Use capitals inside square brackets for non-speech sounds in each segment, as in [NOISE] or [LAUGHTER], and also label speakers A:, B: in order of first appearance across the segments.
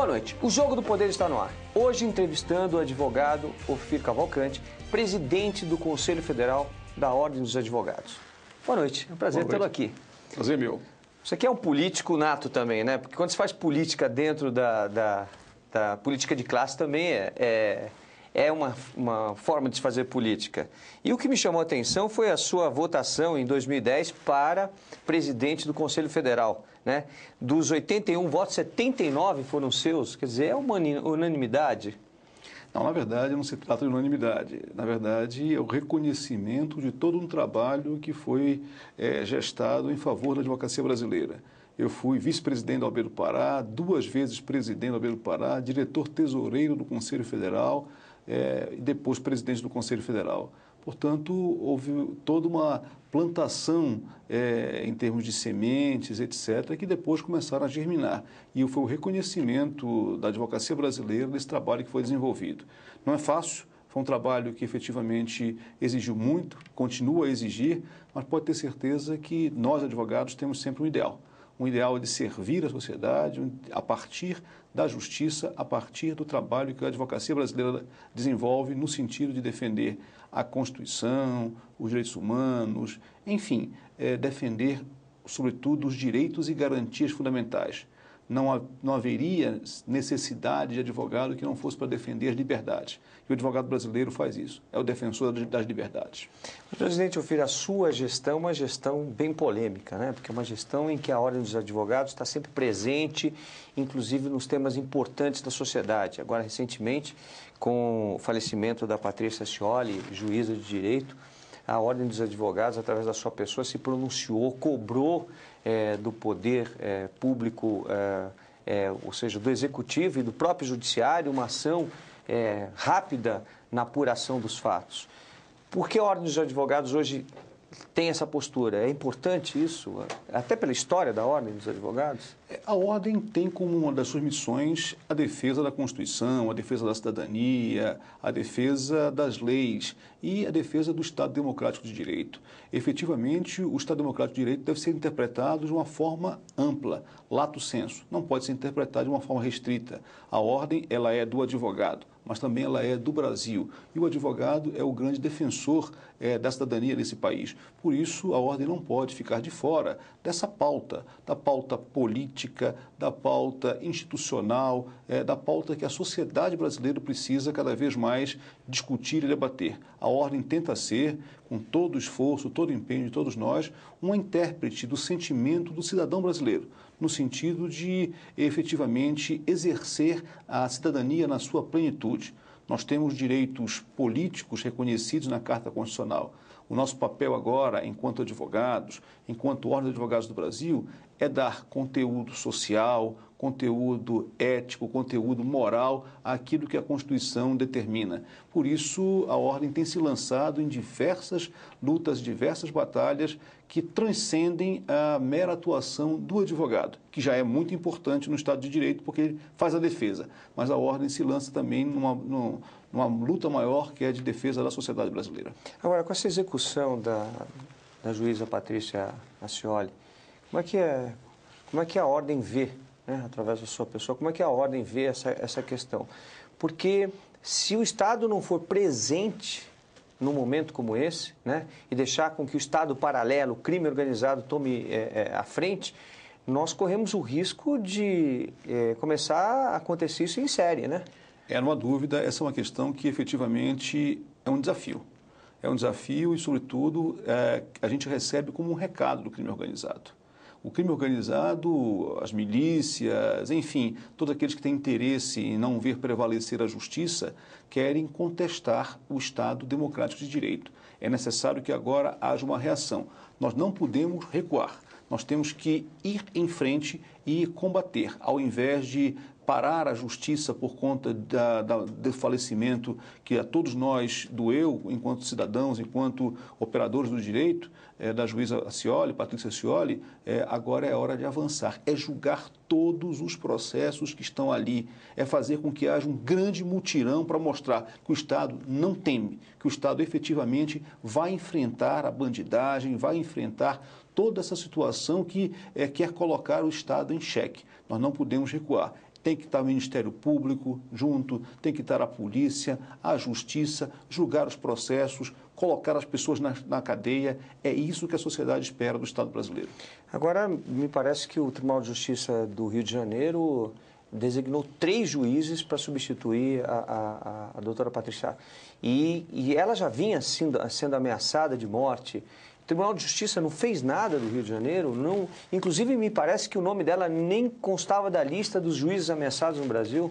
A: Boa noite. O Jogo do Poder está no ar. Hoje entrevistando o advogado Ofir Cavalcante, presidente do Conselho Federal da Ordem dos Advogados. Boa noite. É um prazer tê-lo aqui. Prazer meu. Você aqui é um político nato também, né? Porque quando se faz política dentro da, da, da política de classe também é, é é uma, uma forma de se fazer política. E o que me chamou a atenção foi a sua votação em 2010 para presidente do Conselho Federal. Né? Dos 81 votos, 79 foram seus, quer dizer, é uma unanimidade? Não, na verdade, não se trata de unanimidade. Na verdade, é o reconhecimento de todo
B: um trabalho que foi é, gestado em favor da advocacia brasileira. Eu fui vice-presidente do Albeiro do Pará, duas vezes presidente do Albeiro do Pará, diretor tesoureiro do Conselho Federal é, e depois presidente do Conselho Federal. Portanto, houve toda uma plantação é, em termos de sementes, etc., que depois começaram a germinar. E foi o reconhecimento da advocacia brasileira desse trabalho que foi desenvolvido. Não é fácil, foi um trabalho que efetivamente exigiu muito, continua a exigir, mas pode ter certeza que nós, advogados, temos sempre um ideal um ideal de servir a sociedade a partir da justiça, a partir do trabalho que a advocacia brasileira desenvolve no sentido de defender a Constituição, os direitos humanos, enfim, é, defender, sobretudo, os direitos e garantias fundamentais não, não haveria necessidade de advogado que não fosse para defender
A: liberdade. E o advogado brasileiro faz isso, é o defensor das liberdades. Presidente eu Ofir, a sua gestão é uma gestão bem polêmica, né? porque é uma gestão em que a Ordem dos Advogados está sempre presente, inclusive nos temas importantes da sociedade. Agora, recentemente, com o falecimento da Patrícia Scioli, juíza de direito, a Ordem dos Advogados, através da sua pessoa, se pronunciou, cobrou é, do poder é, público, é, é, ou seja, do executivo e do próprio judiciário, uma ação é, rápida na apuração dos fatos. Por que a Ordem dos Advogados hoje tem essa postura. É importante isso, até pela história da Ordem dos Advogados?
B: A Ordem tem como uma das suas missões a defesa da Constituição, a defesa da cidadania, a defesa das leis e a defesa do Estado Democrático de Direito. Efetivamente, o Estado Democrático de Direito deve ser interpretado de uma forma ampla, lato senso. Não pode ser interpretado de uma forma restrita. A Ordem, ela é do advogado mas também ela é do Brasil. E o advogado é o grande defensor é, da cidadania nesse país. Por isso, a ordem não pode ficar de fora dessa pauta, da pauta política, da pauta institucional, é, da pauta que a sociedade brasileira precisa cada vez mais discutir e debater. A ordem tenta ser, com todo o esforço, todo o empenho de todos nós, uma intérprete do sentimento do cidadão brasileiro no sentido de efetivamente exercer a cidadania na sua plenitude. Nós temos direitos políticos reconhecidos na Carta Constitucional. O nosso papel agora, enquanto advogados, enquanto Ordem de Advogados do Brasil, é dar conteúdo social, conteúdo ético, conteúdo moral, aquilo que a Constituição determina. Por isso, a Ordem tem se lançado em diversas lutas, diversas batalhas que transcendem a mera atuação do advogado, que já é muito importante no Estado de Direito, porque ele faz a defesa. Mas a Ordem se lança também numa, numa luta maior, que é de defesa da sociedade brasileira.
A: Agora, com essa execução da, da juíza Patrícia Ascioli, como é que é, como é que a ordem vê né, através da sua pessoa. Como é que é a ordem vê essa, essa questão? Porque se o Estado não for presente num momento como esse, né, e deixar com que o Estado paralelo, o crime organizado, tome é, é, a frente, nós corremos o risco de é, começar a acontecer isso em série, né? É, não há dúvida,
B: essa é uma questão que efetivamente é um desafio. É um desafio e, sobretudo, é, a gente recebe como um recado do crime organizado o crime organizado, as milícias, enfim, todos aqueles que têm interesse em não ver prevalecer a justiça, querem contestar o Estado democrático de direito. É necessário que agora haja uma reação. Nós não podemos recuar. Nós temos que ir em frente e combater, ao invés de parar a justiça por conta da, da, do falecimento que a todos nós doeu, enquanto cidadãos, enquanto operadores do direito, é, da juíza Acioli, Patrícia Acioli, é, agora é hora de avançar. É julgar todos os processos que estão ali. É fazer com que haja um grande mutirão para mostrar que o Estado não teme, que o Estado efetivamente vai enfrentar a bandidagem, vai enfrentar toda essa situação que é, quer colocar o Estado em xeque. Nós não podemos recuar. Tem que estar o Ministério Público junto, tem que estar a polícia, a justiça, julgar os processos, colocar as pessoas na, na, cadeia.
A: É isso que a sociedade espera do Estado brasileiro. Agora, me parece que o Tribunal de Justiça do Rio de Janeiro designou três juízes para substituir a, a, a doutora Patrícia. E, e ela já vinha sendo, sendo ameaçada de morte. Tribunal de Justiça não fez nada do Rio de Janeiro, não, inclusive me parece que o nome dela nem constava da lista dos juízes ameaçados no Brasil.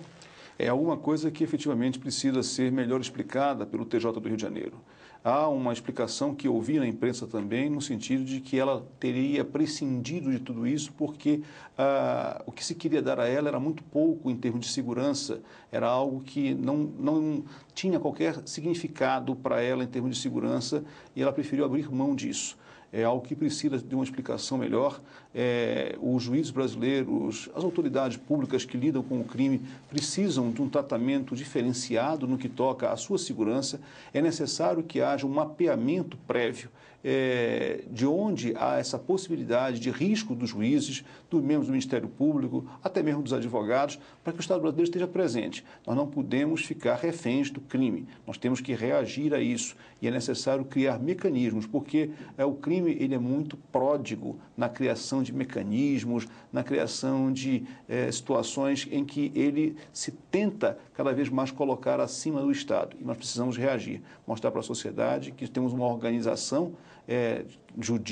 A: É alguma coisa que efetivamente
B: precisa ser melhor explicada pelo TJ do Rio de Janeiro. Há uma explicação que ouvi na imprensa também, no sentido de que ela teria prescindido de tudo isso, porque ah, o que se queria dar a ela era muito pouco em termos de segurança, era algo que não, não tinha qualquer significado para ela em termos de segurança e ela preferiu abrir mão disso é algo que precisa de uma explicação melhor. É, os juízes brasileiros, as autoridades públicas que lidam com o crime precisam de um tratamento diferenciado no que toca à sua segurança. É necessário que haja um mapeamento prévio é, de onde há essa possibilidade de risco dos juízes, dos membros do Ministério Público, até mesmo dos advogados, para que o Estado brasileiro esteja presente. Nós não podemos ficar reféns do crime, nós temos que reagir a isso e é necessário criar mecanismos, porque é, o crime ele é muito pródigo na criação de mecanismos, na criação de é, situações em que ele se tenta cada vez mais colocar acima do Estado. E nós precisamos reagir, mostrar para a sociedade que temos uma organização é,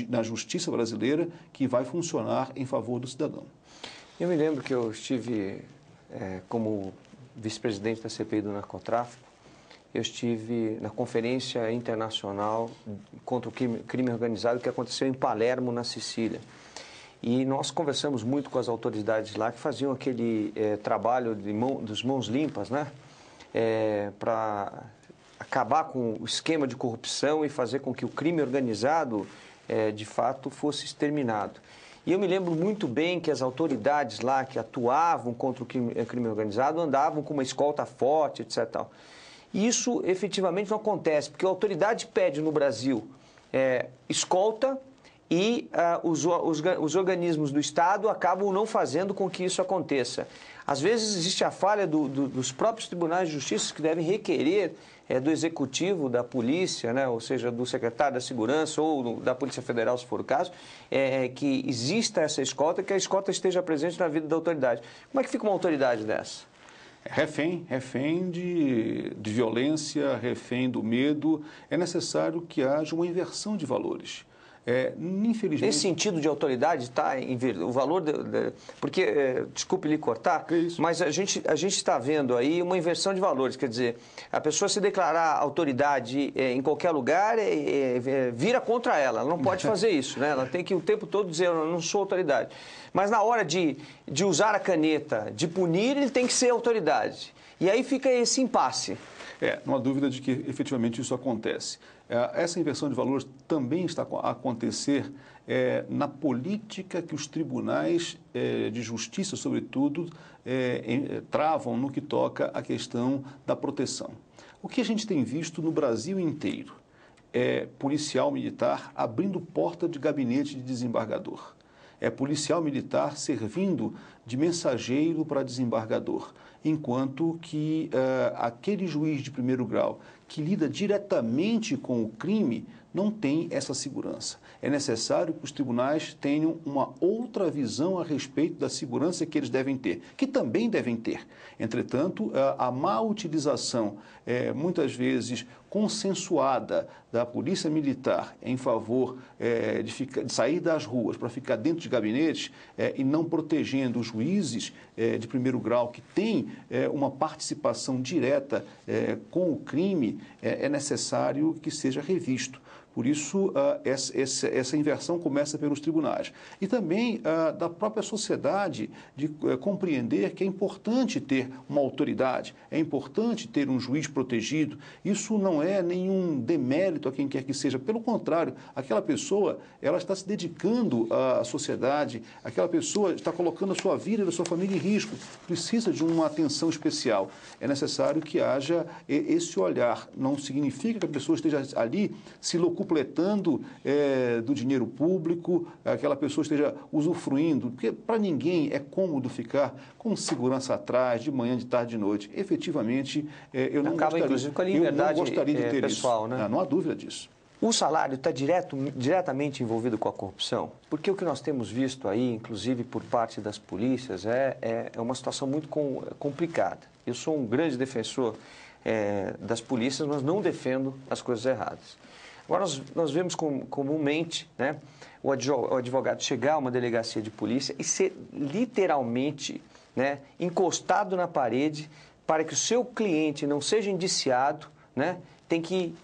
B: na justiça brasileira que vai funcionar em favor do cidadão.
A: Eu me lembro que eu estive é, como vice-presidente da CPI do narcotráfico, eu estive na conferência internacional contra o crime, crime organizado que aconteceu em Palermo, na Sicília. E nós conversamos muito com as autoridades lá que faziam aquele é, trabalho de mão, dos mãos limpas, né? É, para acabar com o esquema de corrupção e fazer com que o crime organizado, é, de fato, fosse exterminado. E eu me lembro muito bem que as autoridades lá que atuavam contra o crime, é, crime organizado andavam com uma escolta forte, etc. Tal. Isso efetivamente não acontece, porque a autoridade pede no Brasil é, escolta e uh, os, os, os, organismos do Estado acabam não fazendo com que isso aconteça. Às vezes existe a falha do, do, dos próprios tribunais de justiça que devem requerer é, do executivo, da polícia, né, ou seja, do secretário da segurança ou do, da Polícia Federal, se for o caso, é, que exista essa escolta, que a escolta esteja presente na vida da autoridade. Como é que fica uma autoridade dessa? É refém, refém de,
B: de violência, refém do medo, é necessário que haja uma inversão de
A: valores. É, infelizmente. Esse sentido de autoridade está em vir. O valor. De, de, porque, é, desculpe lhe cortar, mas a gente a está vendo aí uma inversão de valores. Quer dizer, a pessoa se declarar autoridade é, em qualquer lugar é, é, é, vira contra ela. Ela não pode [LAUGHS] fazer isso, né? Ela tem que o tempo todo dizer: eu não sou autoridade. Mas na hora de, de usar a caneta, de punir, ele tem que ser autoridade. E aí fica esse impasse. É, não há dúvida de que efetivamente isso acontece. É, essa inversão de valores também
B: está a acontecer é, na política que os tribunais é, de justiça, sobretudo, é, em, é, travam no que toca à questão da proteção. O que a gente tem visto no Brasil inteiro é policial militar abrindo porta de gabinete de desembargador. É policial militar servindo de mensageiro para desembargador, enquanto que é, aquele juiz de primeiro grau que lida diretamente com o crime, não tem essa segurança. É necessário que os tribunais tenham uma outra visão a respeito da segurança que eles devem ter, que também devem ter. Entretanto, a má utilização, é, muitas vezes consensuada, da polícia militar em favor é, de, ficar, de sair das ruas para ficar dentro de gabinetes é, e não protegendo os juízes de primeiro grau que têm uma participação direta com o crime, é necessário que seja revisto. Por isso, ah, essa inversão começa pelos tribunais. E também ah, da própria sociedade de eh, compreender que é importante ter uma autoridade, é importante ter um juiz protegido. Isso não é nenhum demérito a quem quer que seja. Pelo contrário, aquela pessoa ela está se dedicando à sociedade, aquela pessoa está colocando a sua vida e a sua família em risco. Precisa de uma atenção especial. É necessário que haja esse olhar. Não significa que a pessoa esteja ali se loucura completando é, do dinheiro público, é, aquela pessoa esteja usufruindo, porque para ninguém é cômodo ficar com segurança atrás, de manhã, de tarde, de noite. Efetivamente, é, eu, não Acaba, gostaria, com a liberdade, eu não gostaria de é, ter pessoal, isso. Né? Não, não há
A: dúvida disso. O salário está diretamente envolvido com a corrupção? Porque o que nós temos visto aí, inclusive por parte das polícias, é, é, é uma situação muito com, complicada. Eu sou um grande defensor é, das polícias, mas não defendo as coisas erradas. Agora, nós, nós vemos com, comumente né, o advogado chegar a uma delegacia de polícia e ser literalmente né, encostado na parede para que o seu cliente não seja indiciado, né, tem que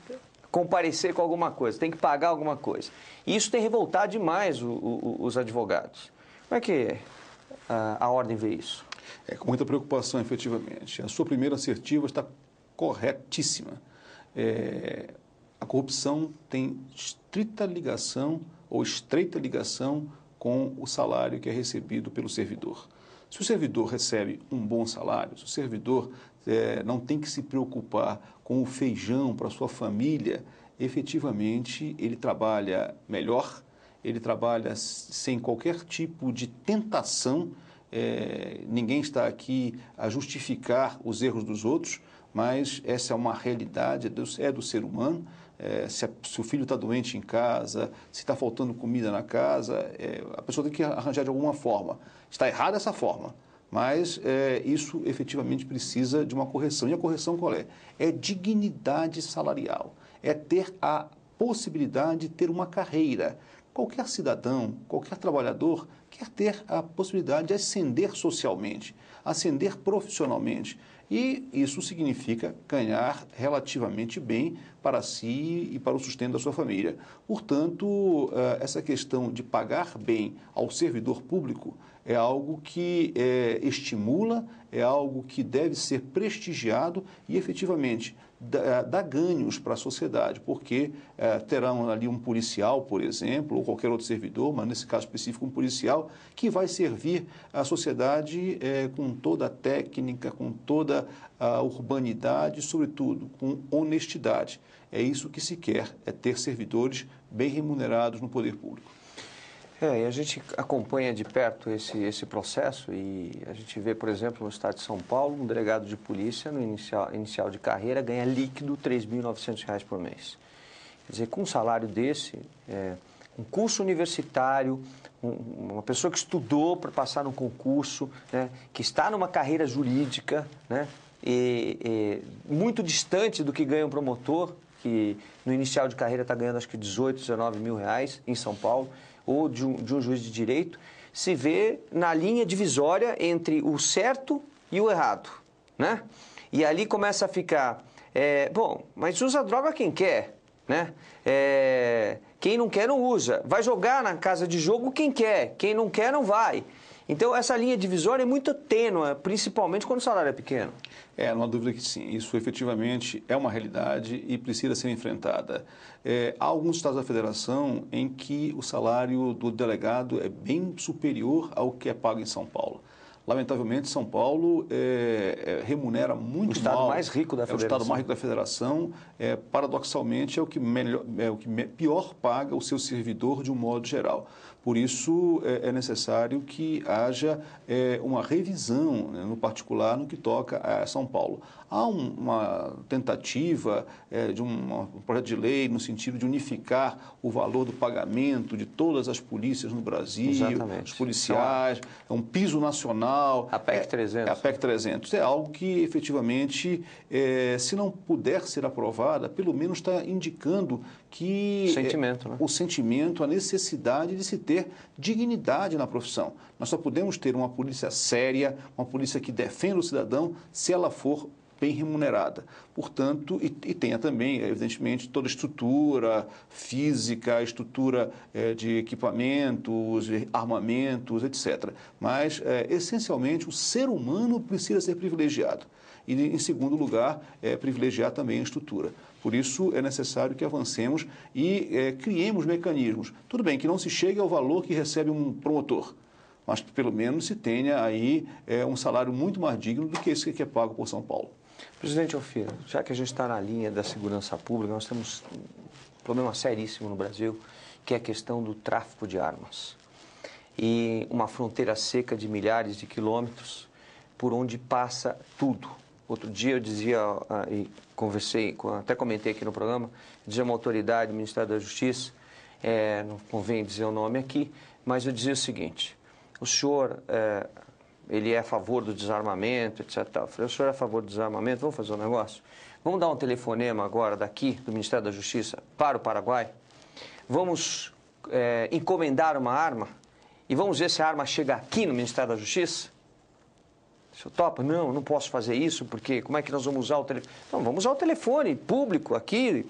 A: comparecer com alguma coisa, tem que pagar alguma coisa. E isso tem revoltado demais o, o, os advogados. Como é que a, a ordem vê isso? É com muita preocupação, efetivamente. A sua primeira assertiva está
B: corretíssima. É, a corrupção tem estrita ligação ou estreita ligação com o salário que é recebido pelo servidor. Se o servidor recebe um bom salário, se o servidor é, não tem que se preocupar com o feijão para sua família, efetivamente ele trabalha melhor, ele trabalha sem qualquer tipo de tentação. É, ninguém está aqui a justificar os erros dos outros, mas essa é uma realidade, é do, é do ser humano é, se, a, se, o filho está doente em casa, se está faltando comida na casa, é, a pessoa tem que arranjar de alguma forma. Está errada essa forma, mas é, isso efetivamente precisa de uma correção. E a correção qual é? É dignidade salarial, é ter a possibilidade de ter uma carreira. Qualquer cidadão, qualquer trabalhador quer ter a possibilidade de ascender socialmente, ascender profissionalmente. E isso significa ganhar relativamente bem para si e para o sustento da sua família. Portanto, eh, essa questão de pagar bem ao servidor público é algo que eh, estimula, é algo que deve ser prestigiado e efetivamente é, dá, ganhos para a sociedade, porque é, terão ali um policial, por exemplo, ou qualquer outro servidor, mas nesse caso específico um policial, que vai servir a sociedade é, com toda a técnica, com toda a urbanidade, sobretudo com honestidade. É isso que se quer, é ter servidores bem remunerados
A: no poder público. É, e a gente acompanha de perto esse, esse processo e a gente vê, por exemplo, no estado de São Paulo, um delegado de polícia no inicial, inicial de carreira ganha líquido R$ 3.900 por mês. Quer dizer, com um salário desse, é, um curso universitário, um, uma pessoa que estudou para passar no concurso, né, que está numa carreira jurídica, né, e, e, muito distante do que ganha um promotor, que no inicial de carreira está ganhando acho que 18, 19 mil reais em São Paulo ou de um, de um juiz de direito, se vê na linha divisória entre o certo e o errado, né? E ali começa a ficar, é, bom, mas usa droga quem quer, né? É, quem não quer não usa, vai jogar na casa de jogo quem quer, quem não quer não vai. Então, essa linha divisória é muito tênue, principalmente quando o salário é pequeno. É, não há dúvida que sim. Isso efetivamente
B: é uma realidade e precisa ser enfrentada. É, há alguns estados da federação em que o salário do delegado é bem superior ao que é pago em São Paulo. Lamentavelmente, São Paulo é, é, remunera muito o estado mal, mais rico da federação. É o estado mais rico da federação. É, paradoxalmente, é o que, melhor, é o que pior paga o seu servidor de um modo geral. Por isso, é, é, necessário que haja é, uma revisão, né, no particular, no que toca a São Paulo há uma tentativa é, de um projeto de lei no sentido de unificar o valor do pagamento de todas as polícias no Brasil, Exatamente. os policiais, é um piso nacional. A PEC 300. É, é, a PEC 300. É algo que, efetivamente, é, se não puder ser aprovada, pelo menos está indicando que... É, sentimento, né? O sentimento, a necessidade de se ter dignidade na profissão. Nós só podemos ter uma polícia séria, uma polícia que defenda o cidadão, se ela for bem remunerada. Portanto, e, e, tenha também, evidentemente, toda a estrutura física, a estrutura eh, de equipamentos, armamentos, etc. Mas, eh, essencialmente, o ser humano precisa ser privilegiado. E, em segundo lugar, eh, privilegiar também a estrutura. Por isso, é necessário que avancemos e criemos mecanismos. Tudo bem que não se chegue ao valor que recebe um promotor mas pelo menos se tenha
A: aí é, um salário muito mais digno do que esse que é pago por São Paulo. Presidente Alfia, já que a gente está na linha da segurança pública, nós temos um problema seríssimo no Brasil, que é a questão do tráfico de armas. E uma fronteira seca de milhares de quilômetros por onde passa tudo. Outro dia eu dizia, ah, e conversei, até comentei aqui no programa, dizia uma autoridade do Ministério da Justiça, é, não convém dizer o nome aqui, mas eu dizia o seguinte: o senhor é, ele é a favor do desarmamento, etc. Eu falei, o senhor é a favor do desarmamento? Vamos fazer um negócio? Vamos dar um telefonema agora daqui, do Ministério da Justiça, para o Paraguai? Vamos é, encomendar uma arma e vamos ver se a arma chega aqui no Ministério da Justiça? O senhor topa? Não, não posso fazer isso, porque como é que nós vamos usar o telefone? Não, vamos usar o telefone público aqui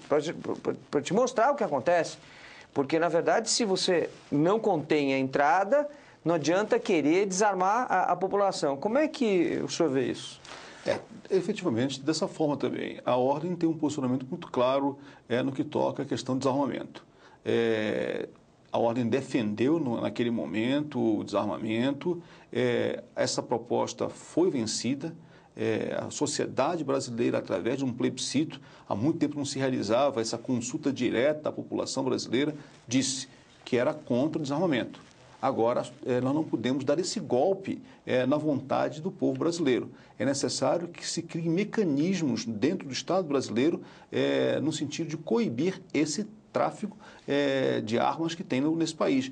A: para te mostrar o que acontece. Porque, na verdade, se você não contém a entrada, não adianta querer desarmar a, a população. Como é que o senhor vê isso? É, efetivamente, dessa forma também. A
B: ordem tem um posicionamento muito claro é, no que toca a questão do desarmamento. É, a ordem defendeu no, naquele momento o desarmamento, é, essa proposta foi vencida. É, a sociedade brasileira, através de um plebiscito, há muito tempo não se realizava essa consulta direta à população brasileira, disse que era contra o desarmamento. Agora, eh, nós não podemos dar esse golpe eh, na vontade do povo brasileiro. É necessário que se criem mecanismos dentro do Estado brasileiro eh, no sentido de coibir esse tráfico é, de armas que tem nesse país.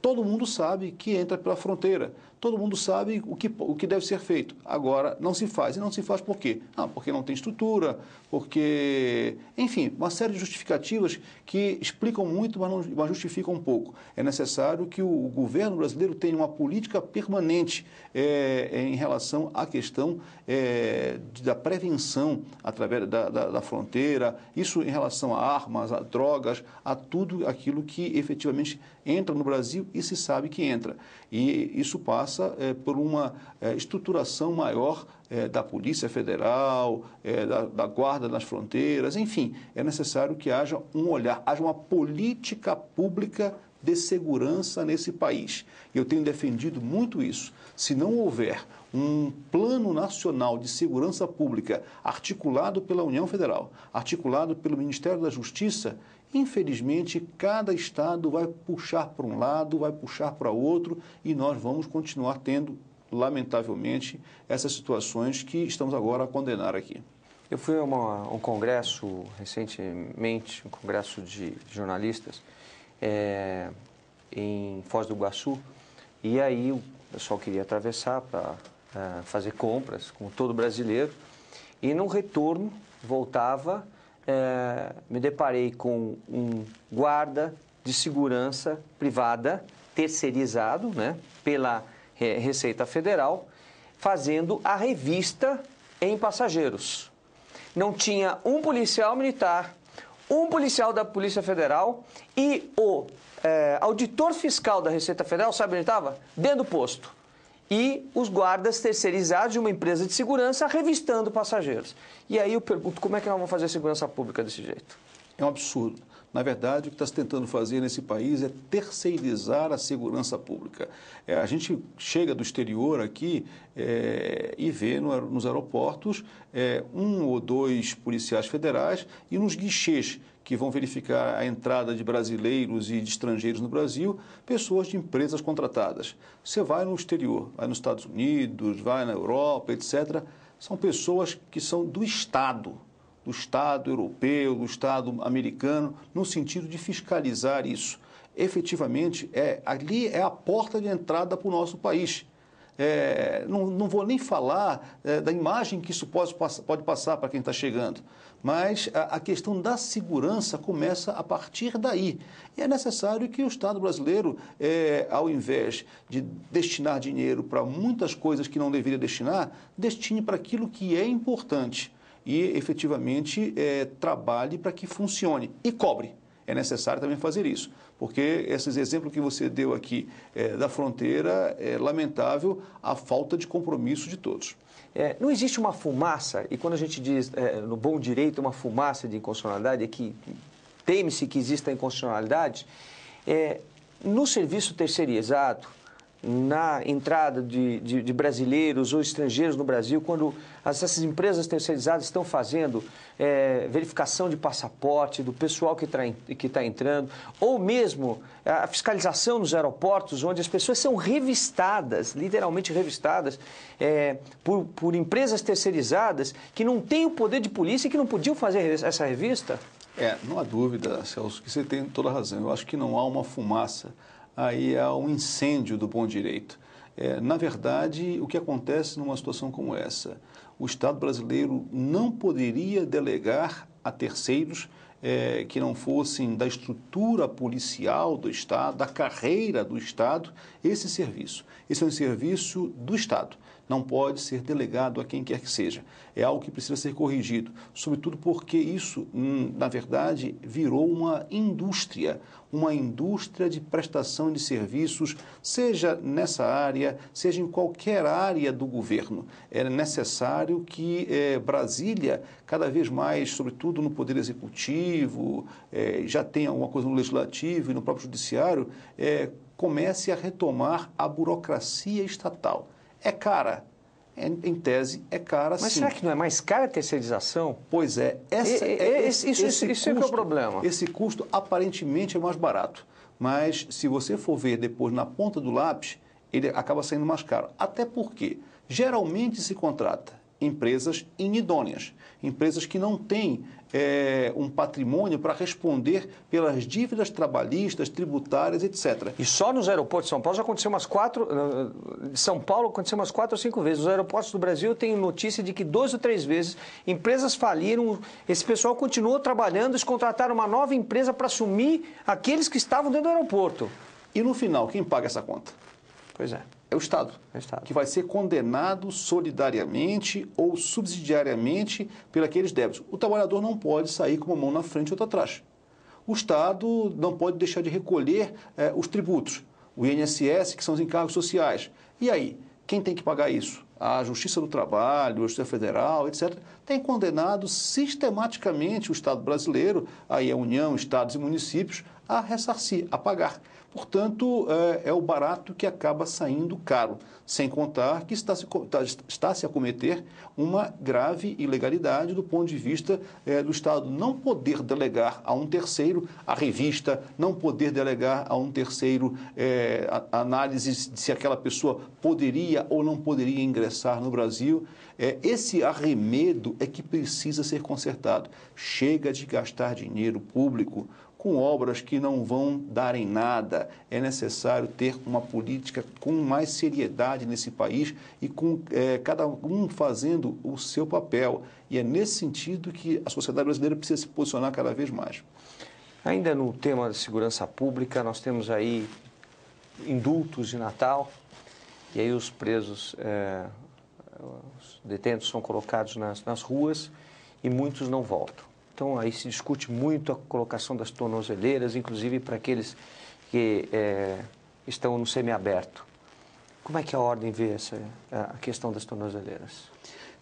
B: Todo mundo sabe que entra pela fronteira, todo mundo sabe o que, o que deve ser feito. Agora, não se faz. E não se faz por quê? Ah, porque não tem estrutura, porque. Enfim, uma série de justificativas que explicam muito, mas, não, mas justificam um pouco. É necessário que o governo brasileiro tenha uma política permanente é, em relação à questão é, da prevenção através da, da, da fronteira, isso em relação a armas, a drogas, a tudo tudo aquilo que efetivamente entra no Brasil e se sabe que entra. E isso passa é, por uma é, estruturação maior é, da Polícia Federal, da, da, Guarda nas Fronteiras, enfim, é necessário que haja um olhar, haja uma política pública de segurança nesse país. Eu tenho defendido muito isso. Se não houver um plano nacional de segurança pública articulado pela União Federal, articulado pelo Ministério da Justiça, Infelizmente, cada estado vai puxar para um lado, vai puxar para outro e nós vamos continuar tendo,
A: lamentavelmente, essas situações que estamos agora a condenar aqui. Eu fui a uma, um congresso recentemente, um congresso de jornalistas, é, em Foz do Iguaçu, e aí o pessoal queria atravessar para é, fazer compras, como todo brasileiro, e no retorno voltava é, me deparei com um guarda de segurança privada terceirizado né, pela Receita Federal fazendo a revista em passageiros. Não tinha um policial militar, um policial da Polícia Federal e o é, auditor fiscal da Receita Federal, sabe onde ele estava? Dentro do posto e os guardas terceirizados de uma empresa de segurança revistando passageiros. E aí eu pergunto, como é que nós vamos fazer segurança pública desse jeito? É um absurdo. Na verdade, o que está se tentando fazer nesse país
B: é terceirizar a segurança pública. É, a gente chega do exterior aqui é, e vê no, nos aeroportos é, um ou dois policiais federais e nos guichês que vão verificar a entrada de brasileiros e de estrangeiros no Brasil, pessoas de empresas contratadas. Você vai no exterior, vai nos Estados Unidos, vai na Europa, etc. São pessoas que são do Estado, do Estado europeu, do Estado americano, no sentido de fiscalizar isso. Efetivamente, é ali é a porta de entrada para o nosso país é, não, não vou nem falar é, da imagem que isso pode, pode passar para quem está chegando, mas a, a, questão da segurança começa a partir daí. E é necessário que o Estado brasileiro, é, ao invés de destinar dinheiro para muitas coisas que não deveria destinar, destine para aquilo que é importante e efetivamente é, trabalhe para que funcione e cobre é necessário também fazer isso. Porque esses exemplos que você deu aqui é, da fronteira, é lamentável a falta
A: de compromisso de todos. É, não existe uma fumaça, e quando a gente diz é, no bom direito uma fumaça de inconstitucionalidade, é que teme-se que exista inconstitucionalidade, é, no serviço terceirizado, na entrada de, de, de, brasileiros ou estrangeiros no Brasil, quando essas empresas terceirizadas estão fazendo é, verificação de passaporte do pessoal que está tá entrando, ou mesmo a fiscalização nos aeroportos, onde as pessoas são revistadas, literalmente revistadas, é, por, por empresas terceirizadas que não têm o poder de polícia e que não podiam fazer essa revista?
B: É, não há dúvida, Celso, que você tem toda a razão. Eu acho que não há uma fumaça aí há um incêndio do bom direito. É, na verdade, o que acontece numa situação como essa? O Estado brasileiro não poderia delegar a terceiros é, que não fossem da estrutura policial do Estado, da carreira do Estado, esse serviço. Esse é um serviço do Estado não pode ser delegado a quem quer que seja. É algo que precisa ser corrigido, sobretudo porque isso, hum, na verdade, virou uma indústria, uma indústria de prestação de serviços, seja nessa área, seja em qualquer área do governo. É necessário que é, Brasília, cada vez mais, sobretudo no Poder Executivo, é, já tem alguma coisa no Legislativo e no próprio Judiciário, é, comece a retomar a burocracia estatal. É cara. É, em tese, é cara Mas sim. será que não é mais cara a terceirização? Pois é. Essa, e, é esse, isso, esse isso custo, é, é o problema. Esse custo aparentemente é mais barato. Mas se você for ver depois na ponta do lápis, ele acaba saindo mais caro. Até porque geralmente se contrata empresas inidôneas, empresas que não têm é, um patrimônio para responder pelas dívidas trabalhistas, tributárias,
A: etc. E só nos aeroportos de São Paulo já aconteceu umas quatro. Eh, São Paulo aconteceu umas quatro ou cinco vezes. Os aeroportos do Brasil têm notícia de que duas ou três vezes empresas faliram, esse pessoal continuou trabalhando, eles contrataram uma nova empresa para assumir aqueles que estavam dentro do aeroporto. E no final, quem paga essa conta? Pois é é o Estado, é o Estado. que vai ser
B: condenado solidariamente ou subsidiariamente pelos débitos. O trabalhador não pode sair com uma mão na frente e outra atrás. O Estado não pode deixar de recolher eh, os tributos, o INSS, que são os encargos sociais. E aí, quem tem que pagar isso? A Justiça do Trabalho, a Justiça Federal, etc., tem condenado sistematicamente o Estado brasileiro, aí a é União, Estados e municípios, a ressarcir, a pagar. Portanto, é, é, o barato que acaba saindo caro, sem contar que está se, tá, está se a cometer uma grave ilegalidade do ponto de vista é, do Estado não poder delegar a um terceiro a revista, não poder delegar a um terceiro é, a análise de se aquela pessoa poderia ou não poderia ingressar no Brasil. É, esse arremedo é que precisa ser consertado. Chega de gastar dinheiro público com obras que não vão dar em nada. É necessário ter uma política com mais seriedade nesse país e com é, cada um fazendo o seu papel. E é nesse sentido que a sociedade brasileira precisa se posicionar cada vez mais.
A: Ainda no tema de segurança pública, nós temos aí indultos de Natal e aí os presos, é, os detentos são colocados nas, nas ruas e muitos não voltam. Então, aí se discute muito a colocação das tornozeleiras, inclusive para aqueles que é, estão no semiaberto. Como é que a ordem vê essa, a questão das tornozeleiras?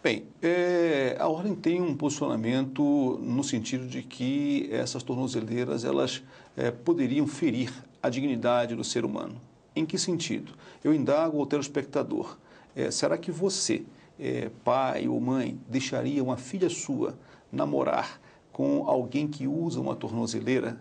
A: Bem, é, a ordem tem um posicionamento
B: no sentido de que essas tornozeleiras elas é, poderiam ferir a dignidade do ser humano. Em que sentido? Eu indago ao telespectador. É, será que você, é, pai ou mãe, deixaria uma filha sua namorar com alguém que usa uma tornozeleira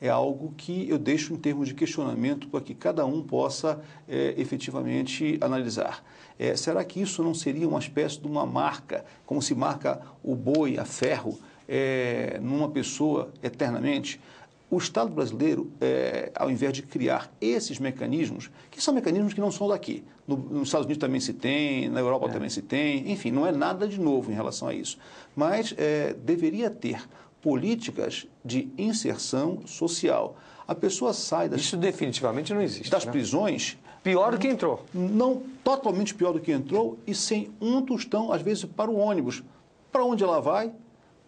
B: é algo que eu deixo em termos de questionamento para que cada um possa é, efetivamente analisar. É, será que isso não seria uma espécie de uma marca, como se marca o boi a ferro é, numa pessoa eternamente? O Estado brasileiro, é, ao invés de criar esses mecanismos, que são mecanismos que não são daqui, no, nos Estados Unidos também se tem, na Europa é. também se tem, enfim, não é nada de novo em relação a isso, mas é, deveria ter políticas de inserção social. A pessoa sai das. Isso definitivamente não existe. Das né? prisões. Pior do que entrou. Não, totalmente pior do que entrou e sem um tostão, às vezes, para o ônibus. Para onde ela vai?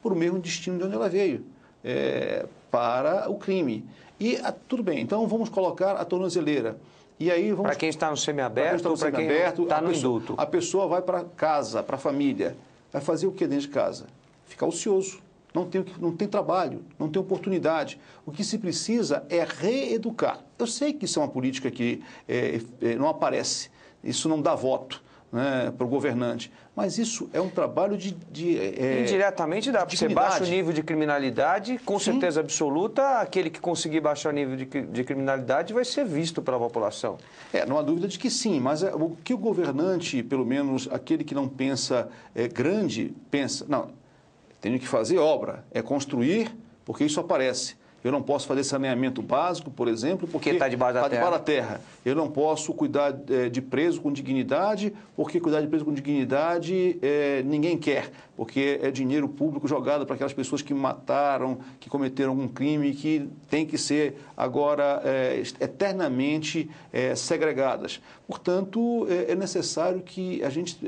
B: Para o mesmo destino de onde ela veio. É, para o crime. E ah, tudo bem, então vamos colocar a tornozeleira. E aí vamos. Para quem está no semiaberto, para quem está no, tá no pessoa, A pessoa vai para casa, para a família. Vai fazer o que dentro de casa? Ficar ocioso. Não tem, não tem trabalho, não tem oportunidade. O que se precisa é reeducar. Eu sei que isso é uma política que é, não aparece, isso não dá voto né, para o governante. Mas isso é um trabalho de. de é, é Indiretamente
A: dá, porque você baixa o nível de criminalidade, com Sim. certeza absoluta, aquele que conseguir baixar o nível de, de, criminalidade vai ser visto pela população. É, não há dúvida de que sim, mas é, o que o governante, pelo
B: menos aquele que não pensa é, grande, pensa, não, tem que fazer obra, é construir, porque isso aparece. Eu não posso fazer saneamento básico, por exemplo, porque está debaixo, da, tá debaixo da terra. Eu não posso cuidar eh, de preso com dignidade, porque cuidar de preso com dignidade é, ninguém quer, porque é dinheiro público jogado para aquelas pessoas que mataram, que cometeram algum crime, que tem que ser agora é, eternamente segregadas. Portanto, é, necessário que a gente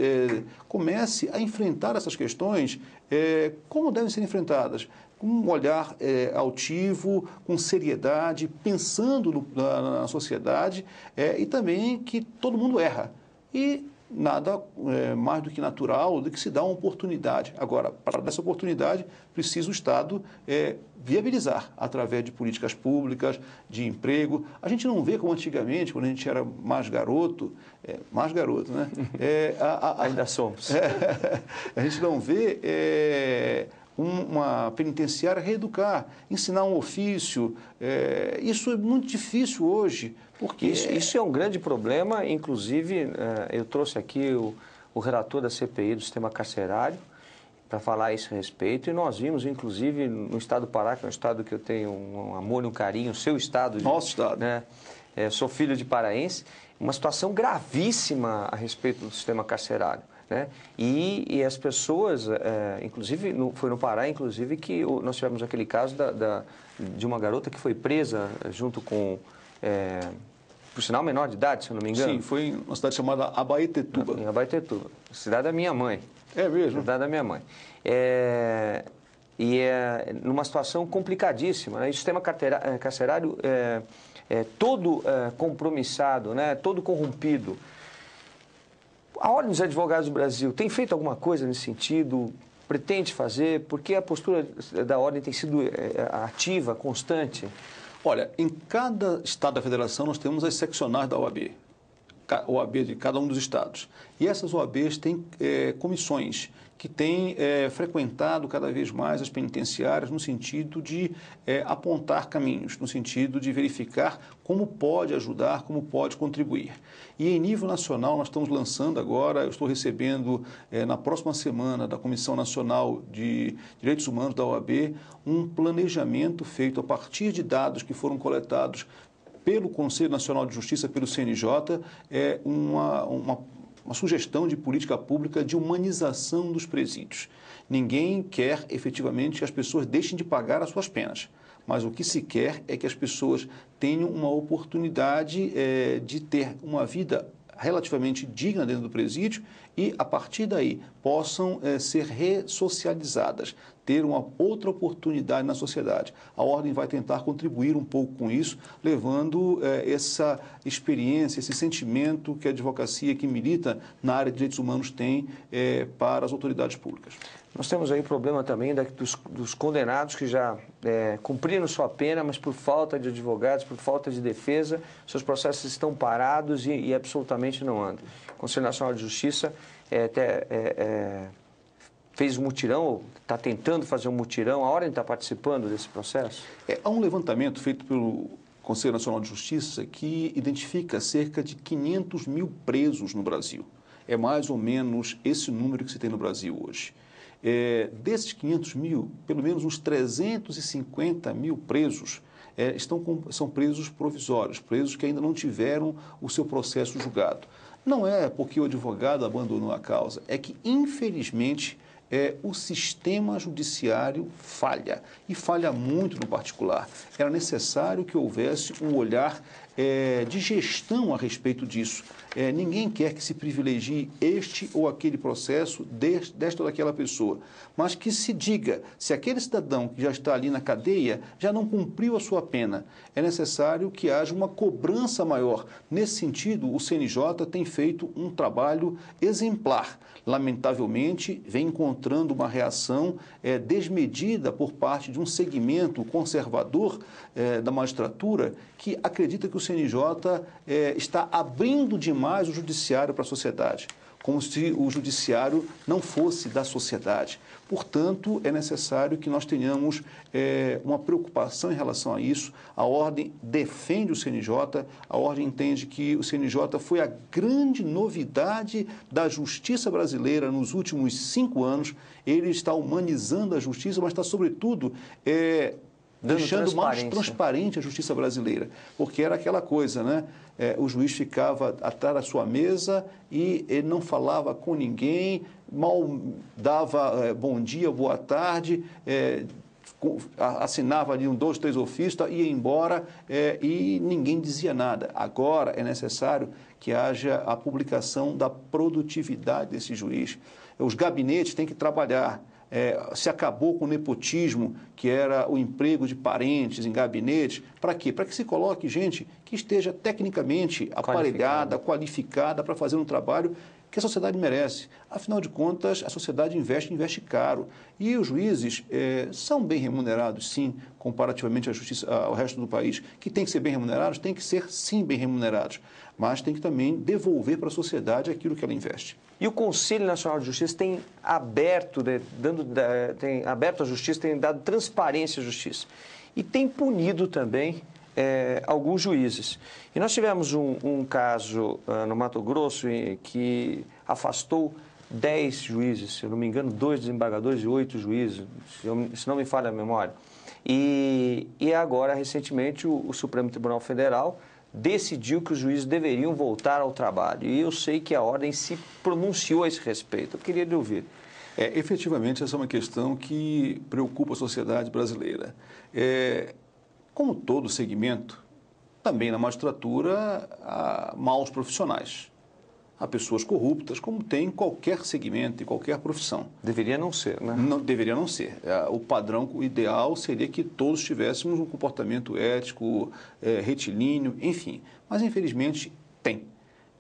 B: comece a enfrentar essas questões como devem ser enfrentadas com um olhar é, altivo, com seriedade, pensando no, na, na, sociedade é, e também que todo mundo erra. E nada é, mais do que natural do que se dá uma oportunidade. Agora, para essa oportunidade, precisa o Estado é, viabilizar através de políticas públicas, de emprego. A gente não vê como antigamente, quando a gente era mais garoto, é, mais garoto, né? [LAUGHS] É, a, a, a, Ainda somos. [LAUGHS] É, a gente não vê é, uma penitenciária reeducar, ensinar um ofício. É, isso é muito difícil
A: hoje. porque Isso, isso é um grande problema, inclusive eh, eu trouxe aqui o, o relator da CPI do sistema carcerário para falar a esse respeito e nós vimos, inclusive, no estado do Pará, que é um estado que eu tenho um amor e um carinho, o seu estado. Nosso de, estado. Né? É, sou filho de paraense, uma situação gravíssima a respeito do sistema carcerário. Né? E, e as pessoas, é, inclusive, no, foi no Pará, inclusive, que nós tivemos aquele caso da, da de uma garota que foi presa eh, junto com... É, por sinal, menor de idade, se eu não me engano. Sim, foi em uma cidade chamada Abaetetuba. Em Abaetetuba, cidade da minha mãe. É mesmo? Cidade da minha mãe. É, e é numa situação complicadíssima. Né? E o sistema carcerário é, é todo é, compromissado, né? todo corrompido. A Ordem dos Advogados do Brasil tem feito alguma coisa nesse sentido? Pretende fazer? Porque a postura da Ordem tem sido eh, eh, ativa, constante? Olha, em cada estado
B: da federação nós temos as seccionais da OAB. OAB de cada um dos estados. E essas OABs têm é, comissões que têm é, frequentado cada vez mais as penitenciárias no sentido de é, apontar caminhos, no sentido de verificar como pode ajudar, como pode contribuir. E em nível nacional, nós estamos lançando agora, eu estou recebendo é, na próxima semana da Comissão Nacional de Direitos Humanos da OAB, um planejamento feito a partir de dados que foram coletados pelo Conselho Nacional de Justiça, pelo CNJ, é uma, uma, uma sugestão de política pública de humanização dos presídios. Ninguém quer efetivamente que as pessoas deixem de pagar as suas penas mas o que se quer é que as pessoas tenham uma oportunidade é, de ter uma vida relativamente digna dentro do presídio e, a partir daí, possam é, ser ressocializadas, ter uma outra oportunidade na sociedade. A Ordem vai tentar contribuir um pouco com isso, levando é, essa experiência, esse sentimento que a advocacia que milita na área de direitos
A: humanos tem é, para as autoridades públicas. Nós temos aí o problema também da, dos, dos, condenados que já é, cumpriram sua pena, mas por falta de advogados, por falta de defesa, seus processos estão parados e, e absolutamente não andam. O Conselho Nacional de Justiça é, até, é, é fez um mutirão, está tentando fazer um mutirão, a Ordem está participando desse processo? É, há um levantamento feito pelo Conselho Nacional de Justiça
B: que identifica cerca de 500 mil presos no Brasil. É mais ou menos esse número que se tem no Brasil hoje. É, desses 500 mil, pelo menos uns 350 mil presos é, estão com, são presos provisórios, presos que ainda não tiveram o seu processo julgado. Não é porque o advogado abandonou a causa, é que, infelizmente, é, o sistema judiciário falha, e falha muito no particular. Era necessário que houvesse um olhar é, de gestão a respeito disso. É, ninguém quer que se privilegie este ou aquele processo deste, desta ou daquela pessoa, mas que se diga se aquele cidadão que já está ali na cadeia já não cumpriu a sua pena. É necessário que haja uma cobrança maior. Nesse sentido, o CNJ tem feito um trabalho exemplar. Lamentavelmente, vem encontrando uma reação é, desmedida por parte de um segmento conservador é, da magistratura que acredita que o CNJ é, está abrindo demais mais o judiciário para a sociedade, como se o judiciário não fosse da sociedade. Portanto, é necessário que nós tenhamos é, uma preocupação em relação a isso. A ordem defende o CNJ, a ordem entende que o CNJ foi a grande novidade da justiça brasileira nos últimos cinco anos. Ele está humanizando a justiça, mas está, sobretudo, é, deixando mais transparente a justiça brasileira, porque era aquela coisa, né? É, o juiz ficava atrás da sua mesa e ele não falava com ninguém, mal dava é, bom dia, boa tarde, é, assinava ali um, dois, três ofícios, ia embora é, e ninguém dizia nada. Agora é necessário que haja a publicação da produtividade desse juiz. Os gabinetes têm que trabalhar é, se acabou com o nepotismo, que era o emprego de parentes em gabinetes. Para quê? Para que se coloque gente que esteja tecnicamente aparelhada, qualificada para fazer um trabalho que a sociedade merece. Afinal de contas, a sociedade investe, investe caro. E os juízes é, são bem remunerados, sim, comparativamente à justiça, ao resto do país. Que tem que ser bem remunerados, tem que ser,
A: sim, bem remunerados. Mas tem que também devolver para a sociedade aquilo que ela investe. E o Conselho Nacional de Justiça tem aberto, né, dando, tem aberto a justiça, tem dado transparência à justiça. E tem punido também é, alguns juízes. E nós tivemos um, um caso uh, no Mato Grosso em, que afastou 10 juízes, se eu não me engano, dois desembargadores e oito juízes, se, eu, se, não me falha a memória. E, e agora, recentemente, o, o Supremo Tribunal Federal decidiu que os juízes deveriam voltar ao trabalho. E eu sei que a ordem se pronunciou a esse respeito. Eu queria lhe ouvir. É, efetivamente, essa é uma questão que preocupa a
B: sociedade brasileira. É, como todo segmento, também na magistratura há maus profissionais a pessoas corruptas, como tem em qualquer segmento, em qualquer profissão. Deveria não ser, né? Não, deveria não ser. É, o padrão ideal seria que todos tivéssemos um comportamento ético, é, retilíneo, enfim. Mas, infelizmente, tem.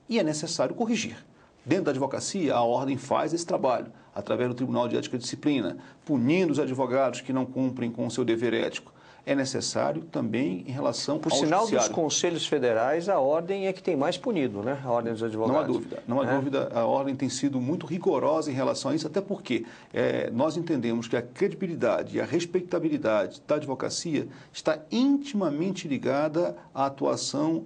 B: E é necessário corrigir. Dentro da advocacia, a ordem faz esse trabalho, através do Tribunal de Ética e Disciplina, punindo os advogados que não cumprem com o seu dever ético é necessário também em relação Por ao sinal judiciário. dos
A: conselhos federais, a ordem é que tem mais punido, né? A ordem dos advogados. Não há dúvida, não há é. dúvida. A ordem tem sido
B: muito rigorosa em relação a isso, até porque é, nós entendemos que a credibilidade e a respeitabilidade da advocacia está intimamente ligada à atuação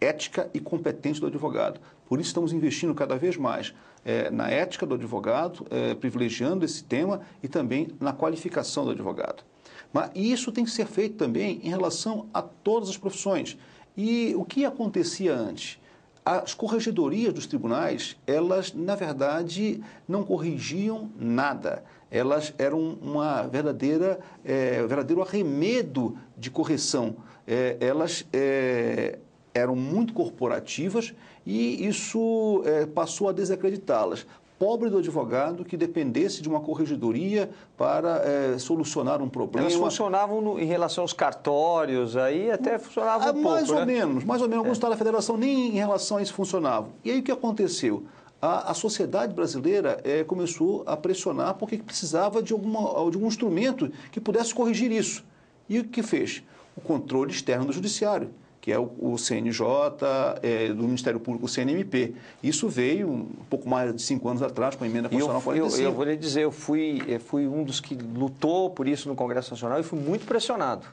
B: ética e competente do advogado. Por isso estamos investindo cada vez mais é, na ética do advogado, é, privilegiando esse tema e também na qualificação do advogado. Mas, e isso tem que ser feito também em relação a todas as profissões. E o que acontecia antes? As corregedorias dos tribunais, elas, na verdade, não corrigiam nada. Elas eram uma verdadeira, é, um verdadeiro arremedo de correção. É, elas é, eram muito corporativas e isso é, passou a desacreditá-las pobre do advogado que dependesse de uma corregedoria para é, solucionar um problema. Elas
A: funcionavam no, em relação aos cartórios, aí até funcionavam ah, um mais ou né? menos, mais ou menos. Alguns
B: é. estados da federação nem em relação a isso funcionavam. E aí o que aconteceu? a, sociedade brasileira é, começou a pressionar porque precisava de, alguma, de algum instrumento que pudesse corrigir isso. E o que fez? O controle externo do judiciário que é o, o CNJ, é, do Ministério Público, o CNMP. Isso veio um pouco mais de cinco anos atrás, com a emenda constitucional eu, 45. Eu, eu vou lhe dizer,
A: eu fui, eu fui um dos que lutou por isso no Congresso Nacional e fui muito pressionado.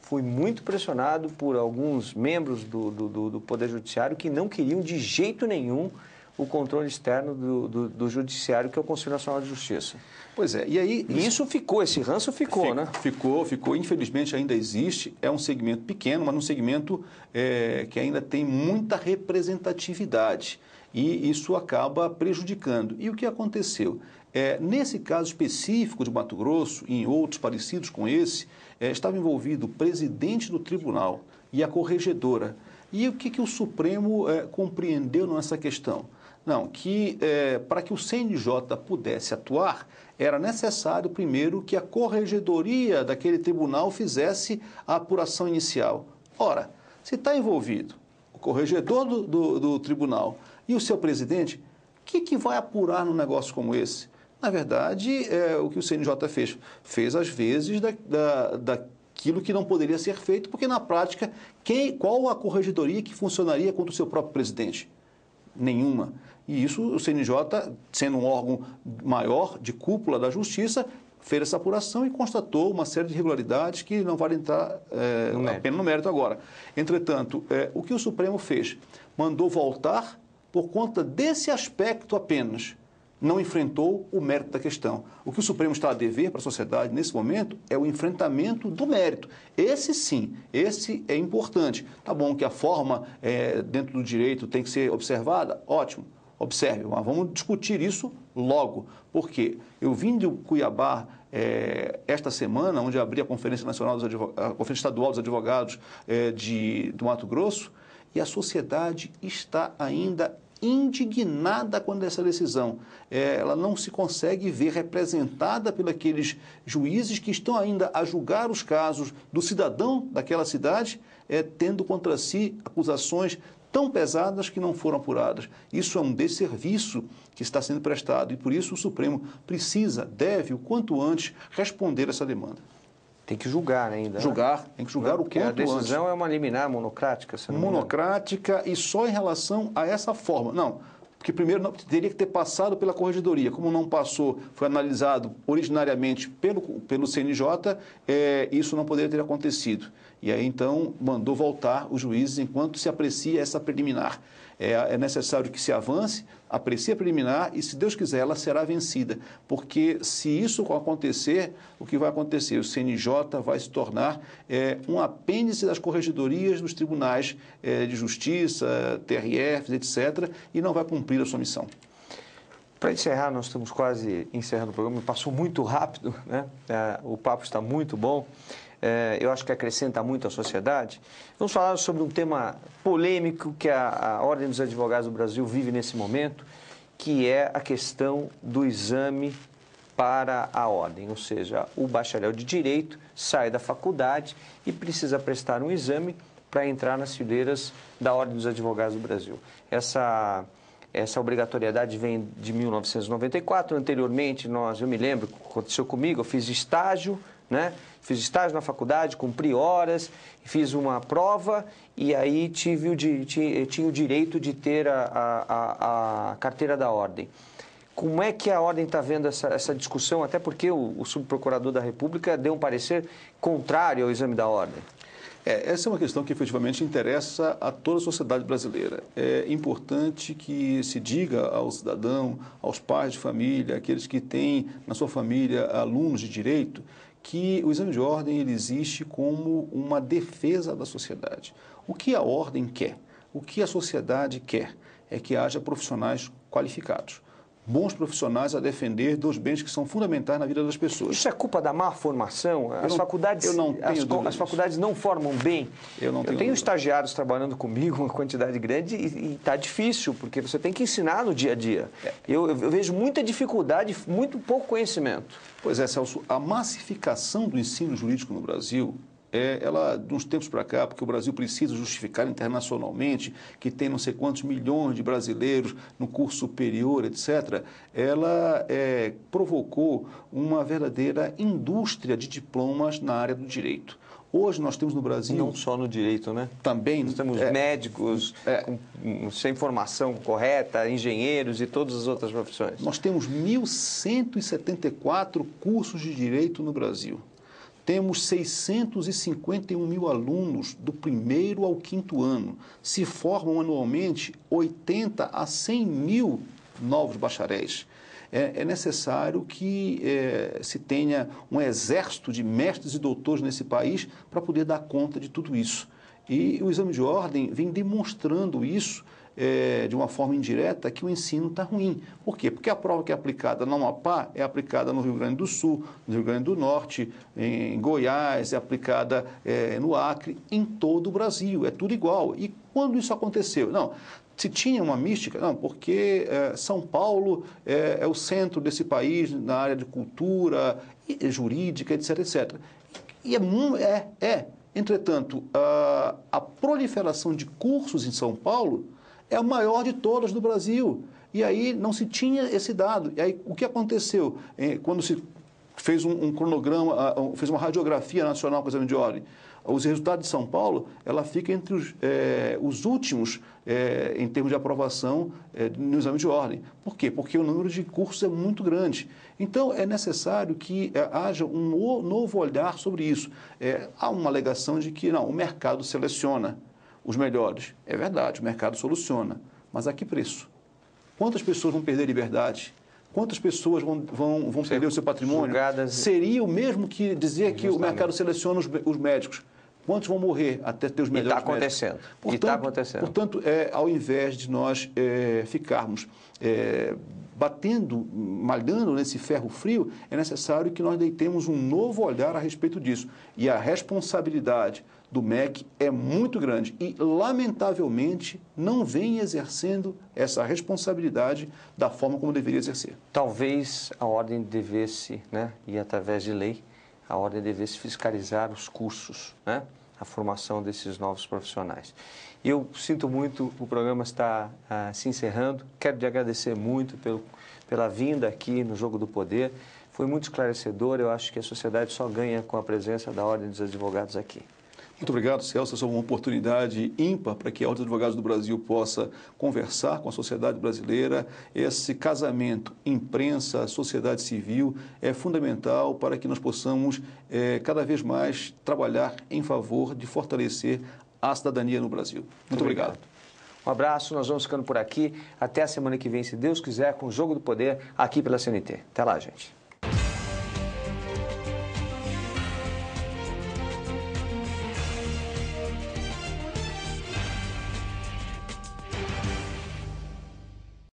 A: Fui muito pressionado por alguns membros do, do, do Poder Judiciário que não queriam de jeito nenhum o controle externo do, do, do, Judiciário, que é o Conselho Nacional de Justiça. Pois é, e aí... E isso ficou, esse ranço ficou, fico, né?
B: Ficou, ficou. Infelizmente, ainda existe. É um segmento pequeno, mas um segmento é, que ainda tem muita representatividade. E isso acaba prejudicando. E o que aconteceu? É, nesse caso específico de Mato Grosso e em outros parecidos com esse, é, estava envolvido o presidente do tribunal e a corregedora. E o que, que o Supremo é, compreendeu nessa questão? Não, que é, para que o CNJ pudesse atuar, era necessário primeiro que a corregedoria daquele tribunal fizesse a apuração inicial. Ora, se está envolvido o corregedor do, do, do, tribunal e o seu presidente, o que, que vai apurar num negócio como esse? Na verdade, é, o que o CNJ fez? Fez, às vezes, da, da, daquilo que não poderia ser feito, porque, na prática, quem, qual a corregedoria que funcionaria contra o seu próprio presidente? Nenhuma. E isso o CNJ, sendo um órgão maior de cúpula da justiça, fez essa apuração e constatou uma série de irregularidades que não vale entrar eh, é, pena no mérito agora. Entretanto, é, o que o Supremo fez? Mandou voltar por conta desse aspecto apenas. Não enfrentou o mérito da questão. O que o Supremo está a dever para a sociedade nesse momento é o enfrentamento do mérito. Esse sim, esse é importante. Tá bom que a forma é, dentro do direito tem que ser observada? Ótimo. Observe, mas vamos discutir isso logo, porque eu vim de Cuiabá é, esta semana, onde abri a Conferência Nacional dos Advog... a Conferência Estadual dos Advogados é, de, do Mato Grosso, e a sociedade está ainda indignada com essa decisão. É, ela não se consegue ver representada pelos juízes que estão ainda a julgar os casos do cidadão daquela cidade, é, tendo contra si acusações tão pesadas que não foram apuradas. Isso é um desserviço que está sendo prestado e por isso o Supremo precisa, deve, o quanto antes, responder essa demanda.
A: Tem que julgar ainda.
B: Né? Julgar, né? tem que julgar Não, o quanto antes. a decisão antes.
A: é uma liminar monocrática, se não
B: Monocrática e só em relação a essa forma. Não, porque primeiro teria que ter passado pela corregedoria. Como não passou, foi analisado originariamente pelo, pelo CNJ, é, isso não poderia ter acontecido. E aí, então, mandou voltar os juízes enquanto se aprecia essa preliminar. É, é, necessário que se avance, aprecie a preliminar e, se Deus quiser, ela será vencida. Porque se isso acontecer, o que vai acontecer? O CNJ vai se tornar é, um apêndice das corregedorias dos tribunais é, de justiça, TRFs, etc., e não vai cumprir a sua missão. Para
A: encerrar, nós estamos quase encerrando o programa, passou muito rápido, né? É, o papo está muito bom. Eh, eu acho que acrescenta muito à sociedade. Vamos falar sobre um tema polêmico que a, a Ordem dos Advogados do Brasil vive nesse momento, que é a questão do exame para a ordem, ou seja, o bacharel de direito sai da faculdade e precisa prestar um exame para entrar nas fileiras da Ordem dos Advogados do Brasil. Essa essa obrigatoriedade vem de 1994. Anteriormente, nós, eu me lembro, aconteceu comigo, eu fiz estágio, né? Fiz estágio na faculdade, cumpri horas, fiz uma prova e aí tive o, tinha, tinha o direito de ter a, a, a carteira da ordem. Como é que a ordem está vendo essa, essa, discussão? Até porque o, o subprocurador da República deu um parecer contrário ao exame da ordem. É, essa é uma questão que efetivamente interessa a toda
B: a sociedade brasileira. É importante que se diga ao cidadão, aos pais de família, aqueles que têm na sua família alunos de direito, que o exame de ordem ele existe como uma defesa da sociedade. O que a ordem quer? O que a sociedade quer? É que haja profissionais qualificados bons profissionais a defender dos bens que são fundamentais na vida das pessoas. Isso é culpa da má formação? As, não, faculdades, as, as
A: faculdades não formam bem. Eu não eu tenho, estagiários trabalhando comigo, uma quantidade grande, e está difícil, porque você tem que ensinar no dia a dia. É. Eu, eu, vejo muita dificuldade, muito pouco conhecimento. Pois é, Celso, a massificação do ensino
B: jurídico no Brasil é, ela, de uns tempos para cá, porque o Brasil precisa justificar internacionalmente que tem não sei quantos milhões de brasileiros no curso superior, etc., ela é, provocou uma verdadeira indústria de diplomas
A: na área do direito. Hoje nós temos no Brasil. Não só no direito, né? Também. Nós temos é, médicos é, com, hum, sem formação correta, engenheiros e todas as outras profissões. Nós
B: temos 1.174 cursos de direito no Brasil. Temos 651 mil alunos do primeiro ao quinto ano. Se formam anualmente 80 a 100 mil novos bacharéis. É, é, necessário que é, se tenha um exército de mestres e doutores nesse país para poder dar conta de tudo isso. E o exame de ordem vem demonstrando isso é, de uma forma indireta que o ensino está ruim. Por quê? Porque a prova que é aplicada na Amapá é aplicada no Rio Grande do Sul, no Rio Grande do Norte, em Goiás, é aplicada é, no Acre, em todo o Brasil. É tudo igual. E quando isso aconteceu? Não, se tinha uma mística, não, porque é, São Paulo é, é, o centro desse país na área de cultura, e, jurídica, etc, etc. E é, é, é. entretanto, a, a proliferação de cursos em São Paulo é a maior de todas do Brasil. E aí não se tinha esse dado. E aí o que aconteceu é, quando se fez um, um cronograma, fez uma radiografia nacional com o exame de ordem? Os resultados de São Paulo, ela fica entre os, é, os últimos é, em termos de aprovação é, no exame de ordem. Por quê? Porque o número de cursos é muito grande. Então, é necessário que é, haja um novo olhar sobre isso. É, há uma alegação de que, não, o mercado seleciona os melhores. É verdade, o mercado soluciona, mas a que preço? Quantas pessoas vão perder liberdade? Quantas pessoas vão, vão, vão perder o seu patrimônio? Julgadas... Seria o mesmo que dizer que o mercado seleciona os, os médicos. Quantos vão morrer até ter os melhores? Tá e está acontecendo. Portanto, e está acontecendo. Portanto, é, ao invés de nós é, ficarmos é, batendo, malhando nesse ferro frio, é necessário que nós deitemos um novo olhar a respeito disso. E a responsabilidade do MEC é muito grande e, lamentavelmente, não vem exercendo essa responsabilidade da forma como deveria exercer.
A: Talvez a ordem devesse, né, e através de lei, a ordem devesse fiscalizar os cursos, né, a formação desses novos profissionais. Eu sinto muito, o programa está ah, se encerrando. Quero te agradecer muito pelo, pela vinda aqui no Jogo do Poder. Foi muito esclarecedor. Eu acho que a sociedade só ganha com a presença da Ordem dos Advogados aqui. Muito obrigado, Celso. Essa é uma oportunidade ímpar para que a Ordem
B: dos Advogados do Brasil possa conversar com a sociedade brasileira. Esse casamento imprensa, sociedade civil é fundamental para que nós possamos é, cada vez
A: mais trabalhar em favor de fortalecer a cidadania no Brasil. Muito, Muito obrigado. obrigado. Um abraço, nós vamos ficando por aqui. Até a semana que vem, se Deus quiser, com o Jogo do Poder aqui pela CNT. Até lá, gente.